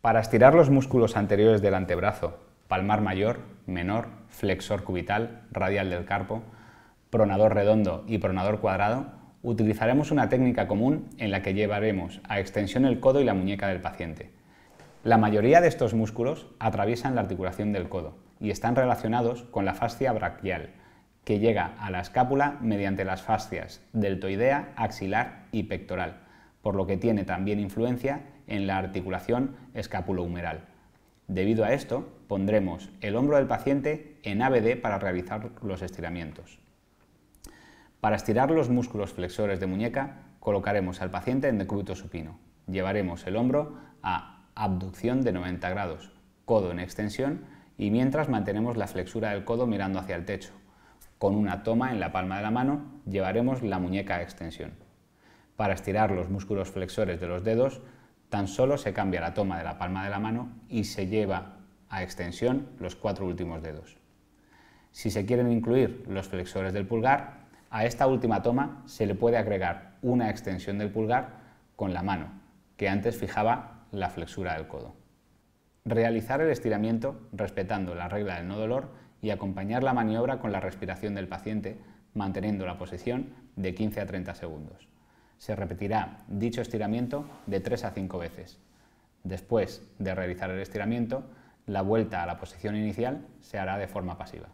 Para estirar los músculos anteriores del antebrazo, palmar mayor, menor, flexor cubital, radial del carpo, pronador redondo y pronador cuadrado, utilizaremos una técnica común en la que llevaremos a extensión el codo y la muñeca del paciente. La mayoría de estos músculos atraviesan la articulación del codo y están relacionados con la fascia brachial que llega a la escápula mediante las fascias deltoidea, axilar y pectoral por lo que tiene también influencia en la articulación escápulo-humeral. Debido a esto, pondremos el hombro del paciente en ABD para realizar los estiramientos. Para estirar los músculos flexores de muñeca, colocaremos al paciente en decúbito supino. Llevaremos el hombro a abducción de 90 grados, codo en extensión y mientras mantenemos la flexura del codo mirando hacia el techo. Con una toma en la palma de la mano llevaremos la muñeca a extensión. Para estirar los músculos flexores de los dedos, tan solo se cambia la toma de la palma de la mano y se lleva a extensión los cuatro últimos dedos. Si se quieren incluir los flexores del pulgar, a esta última toma se le puede agregar una extensión del pulgar con la mano, que antes fijaba la flexura del codo. Realizar el estiramiento respetando la regla del no dolor y acompañar la maniobra con la respiración del paciente, manteniendo la posición de 15 a 30 segundos se repetirá dicho estiramiento de 3 a 5 veces. Después de realizar el estiramiento, la vuelta a la posición inicial se hará de forma pasiva.